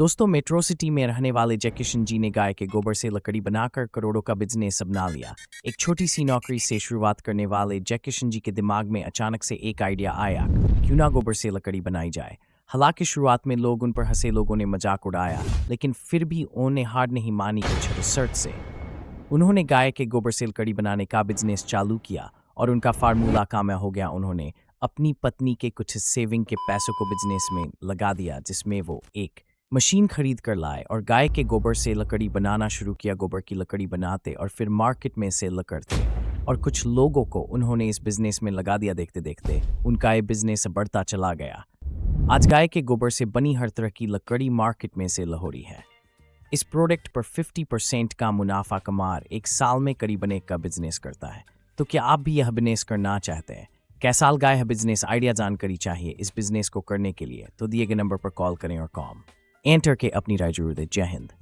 दोस्तों metro city में रहने वाले जयकिशन जी ने गाय के गोबर से लकड़ी बनाकर करोड़ों का बिजनेस अपना लिया एक छोटी सी नौकरी से शुरुआत करने वाले जयकिशन जी के दिमाग में अचानक से एक आइडिया आया क्यों ना गोबर से लकड़ी बनाई जाए हालांकि शुरुआत में लोग उन पर हंसे लोगों ने मजाक उड़ाया लेकिन फिर भी उन्होंने हार नहीं मानी कुछ रिसर्च से उन्होंने गाय के गोबर से लकड़ी बनाने का बिजनेस चालू किया और उनका फार्मूला कामया हो गया उन्होंने अपनी पत्नी के कुछ सेविंग के पैसों को बिजनेस में लगा दिया जिसमें वो एक मशीन खरीद कर लाए और गाय के गोबर से लकड़ी बनाना शुरू किया गोबर की लकड़ी बनाते और फिर मार्केट में से लकड़ते और कुछ लोगों को उन्होंने इस बिजनेस में लगा दिया देखते देखते उनका ये बिजनेस बढ़ता चला गया आज गाय के गोबर से बनी हर तरह की लकड़ी मार्केट में से लहोरी है इस प्रोडक्ट पर 50 परसेंट का मुनाफा कमार एक साल में करीबन एक का बिजनेस करता है तो क्या आप भी यह बिजनेस करना चाहते हैं कैसाल गाय है बिजनेस आइडिया जानकारी चाहिए इस बिजनेस को करने के लिए तो दिए गए नंबर पर कॉल करें और कॉम एंटर के अपनी राय जरूर दें जय हिंद